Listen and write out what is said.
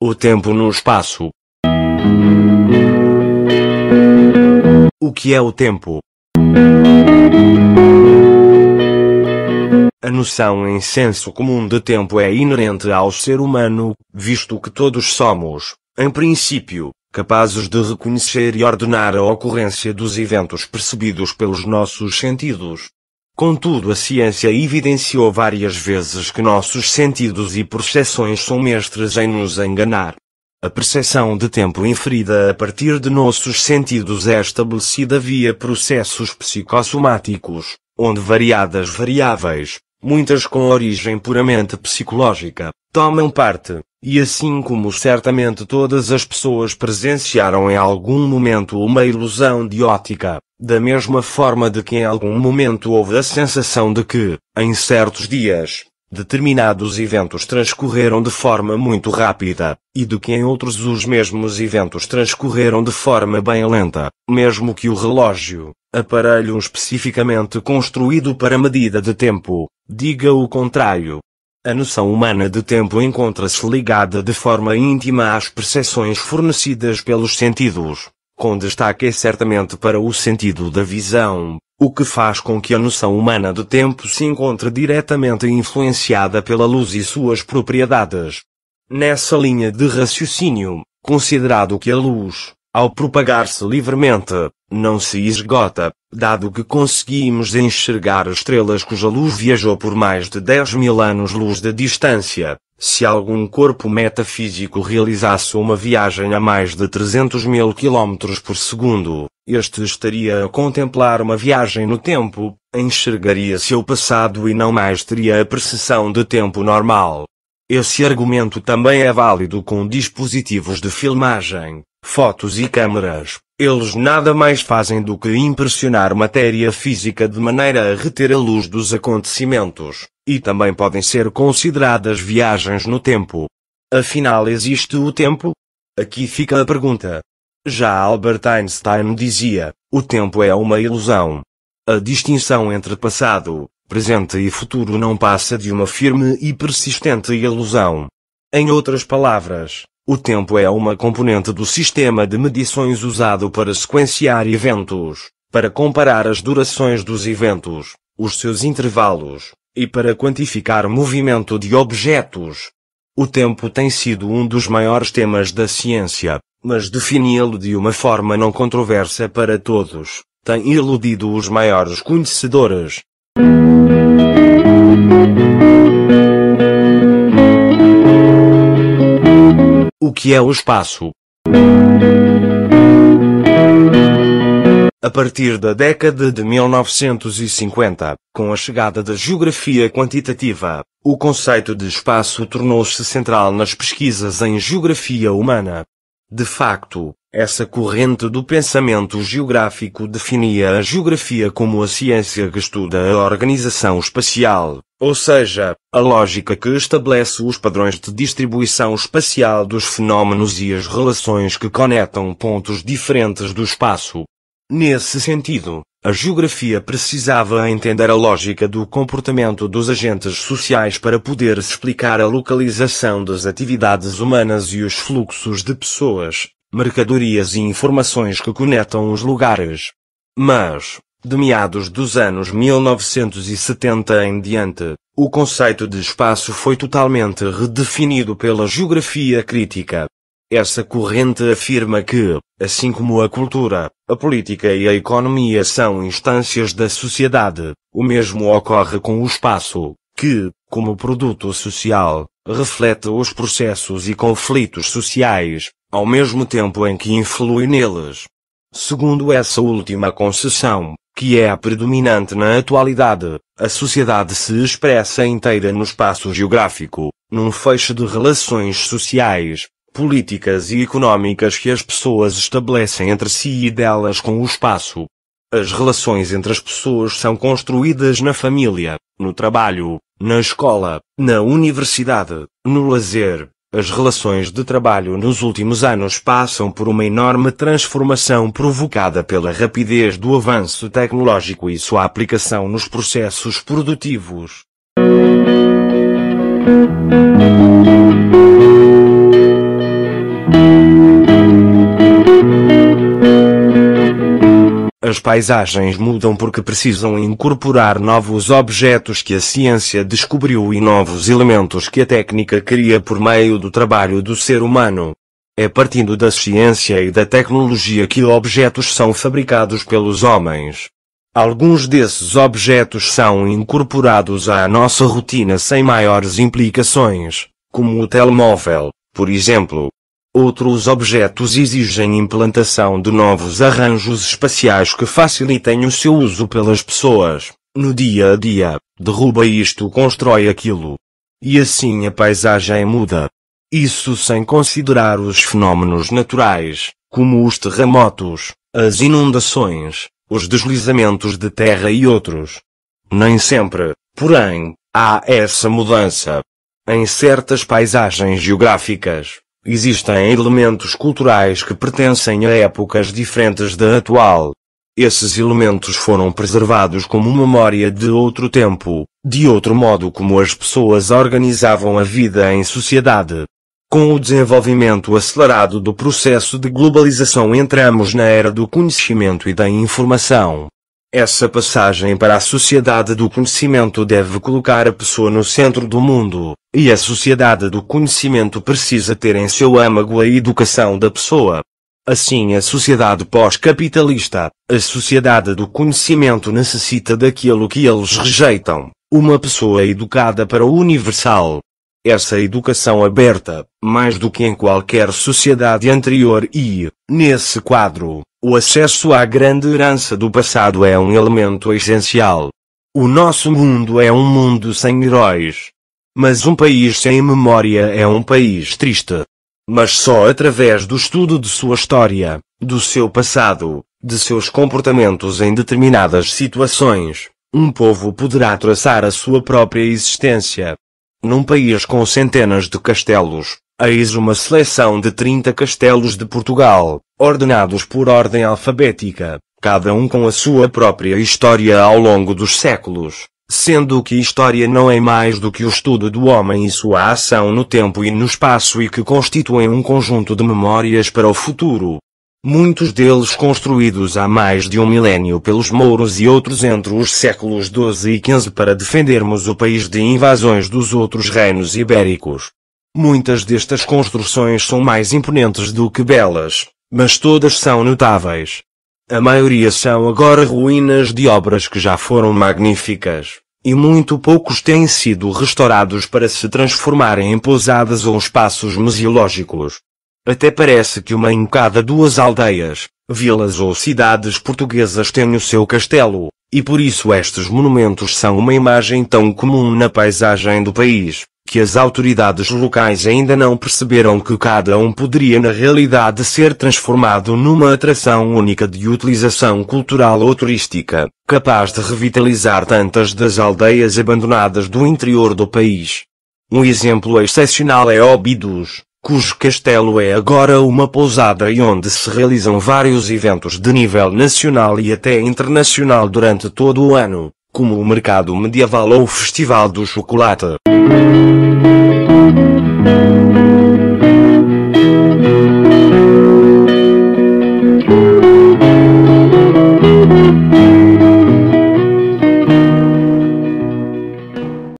O tempo no espaço. O que é o tempo? A noção em senso comum de tempo é inerente ao ser humano, visto que todos somos, em princípio, capazes de reconhecer e ordenar a ocorrência dos eventos percebidos pelos nossos sentidos. Contudo, a ciência evidenciou várias vezes que nossos sentidos e percepções são mestres em nos enganar. A percepção de tempo inferida a partir de nossos sentidos é estabelecida via processos psicossomáticos, onde variadas variáveis, muitas com origem puramente psicológica, tomam parte, e assim como certamente todas as pessoas presenciaram em algum momento uma ilusão de ótica, da mesma forma de que em algum momento houve a sensação de que, em certos dias, Determinados eventos transcorreram de forma muito rápida, e de que em outros os mesmos eventos transcorreram de forma bem lenta, mesmo que o relógio, aparelho especificamente construído para medida de tempo, diga o contrário. A noção humana de tempo encontra-se ligada de forma íntima às percepções fornecidas pelos sentidos, com destaque é certamente para o sentido da visão, o que faz com que a noção humana de tempo se encontre diretamente influenciada pela luz e suas propriedades. Nessa linha de raciocínio, considerado que a luz, ao propagar-se livremente, não se esgota, dado que conseguimos enxergar estrelas cuja luz viajou por mais de 10 mil anos-luz de distância, se algum corpo metafísico realizasse uma viagem a mais de 300 mil quilómetros por segundo, este estaria a contemplar uma viagem no tempo, enxergaria seu passado e não mais teria a percepção de tempo normal. Esse argumento também é válido com dispositivos de filmagem, fotos e câmeras. Eles nada mais fazem do que impressionar matéria física de maneira a reter a luz dos acontecimentos, e também podem ser consideradas viagens no tempo. Afinal, existe o tempo? Aqui fica a pergunta. Já Albert Einstein dizia: o tempo é uma ilusão. A distinção entre passado, presente e futuro não passa de uma firme e persistente ilusão. Em outras palavras, o tempo é uma componente do sistema de medições usado para sequenciar eventos, para comparar as durações dos eventos, os seus intervalos, e para quantificar movimento de objetos. O tempo tem sido um dos maiores temas da ciência, mas defini-lo de uma forma não controversa para todos, tem iludido os maiores conhecedores. O que é o espaço? A partir da década de 1950, com a chegada da geografia quantitativa, o conceito de espaço tornou-se central nas pesquisas em geografia humana. De facto, essa corrente do pensamento geográfico definia a geografia como a ciência que estuda a organização espacial, ou seja, a lógica que estabelece os padrões de distribuição espacial dos fenómenos e as relações que conectam pontos diferentes do espaço. Nesse sentido, a geografia precisava entender a lógica do comportamento dos agentes sociais para poder explicar a localização das atividades humanas e os fluxos de pessoas, mercadorias e informações que conectam os lugares. Mas, de meados dos anos 1970 em diante, o conceito de espaço foi totalmente redefinido pela geografia crítica. Essa corrente afirma que, assim como a cultura, a política e a economia são instâncias da sociedade, o mesmo ocorre com o espaço, que, como produto social, reflete os processos e conflitos sociais, ao mesmo tempo em que influi neles. Segundo essa última concessão, que é a predominante na atualidade, a sociedade se expressa inteira no espaço geográfico, num feixe de relações sociais, políticas e económicas que as pessoas estabelecem entre si e delas com o espaço. As relações entre as pessoas são construídas na família, no trabalho, na escola, na universidade, no lazer, as relações de trabalho nos últimos anos passam por uma enorme transformação provocada pela rapidez do avanço tecnológico e sua aplicação nos processos produtivos. As paisagens mudam porque precisam incorporar novos objetos que a ciência descobriu e novos elementos que a técnica cria por meio do trabalho do ser humano. É partindo da ciência e da tecnologia que objetos são fabricados pelos homens. Alguns desses objetos são incorporados à nossa rotina sem maiores implicações, como o telemóvel, por exemplo. Outros objetos exigem implantação de novos arranjos espaciais que facilitem o seu uso pelas pessoas, no dia a dia, derruba isto, constrói aquilo. E assim a paisagem muda. Isso sem considerar os fenômenos naturais, como os terremotos, as inundações, os deslizamentos de terra e outros. Nem sempre, porém, há essa mudança. Em certas paisagens geográficas, Existem elementos culturais que pertencem a épocas diferentes da atual. Esses elementos foram preservados como memória de outro tempo, de outro modo como as pessoas organizavam a vida em sociedade. Com o desenvolvimento acelerado do processo de globalização entramos na era do conhecimento e da informação, essa passagem para a sociedade do conhecimento deve colocar a pessoa no centro do mundo, e a sociedade do conhecimento precisa ter em seu âmago a educação da pessoa. Assim, a sociedade pós-capitalista, a sociedade do conhecimento necessita daquilo que eles rejeitam, uma pessoa educada para o universal. Essa educação aberta, mais do que em qualquer sociedade anterior e, nesse quadro, o acesso à grande herança do passado é um elemento essencial. O nosso mundo é um mundo sem heróis. Mas um país sem memória é um país triste. Mas só através do estudo de sua história, do seu passado, de seus comportamentos em determinadas situações, um povo poderá traçar a sua própria existência. Num país com centenas de castelos, eis uma seleção de 30 castelos de Portugal, ordenados por ordem alfabética, cada um com a sua própria história ao longo dos séculos, sendo que história não é mais do que o estudo do homem e sua ação no tempo e no espaço e que constituem um conjunto de memórias para o futuro. Muitos deles construídos há mais de um milênio pelos mouros e outros entre os séculos XII e XV para defendermos o país de invasões dos outros reinos ibéricos. Muitas destas construções são mais imponentes do que belas, mas todas são notáveis. A maioria são agora ruínas de obras que já foram magníficas, e muito poucos têm sido restaurados para se transformarem em pousadas ou espaços museológicos. Até parece que uma em cada duas aldeias, vilas ou cidades portuguesas tem o seu castelo, e por isso estes monumentos são uma imagem tão comum na paisagem do país, que as autoridades locais ainda não perceberam que cada um poderia na realidade ser transformado numa atração única de utilização cultural ou turística, capaz de revitalizar tantas das aldeias abandonadas do interior do país. Um exemplo excepcional é Óbidos, cujo castelo é agora uma pousada e onde se realizam vários eventos de nível nacional e até internacional durante todo o ano como o mercado medieval ou o festival do chocolate.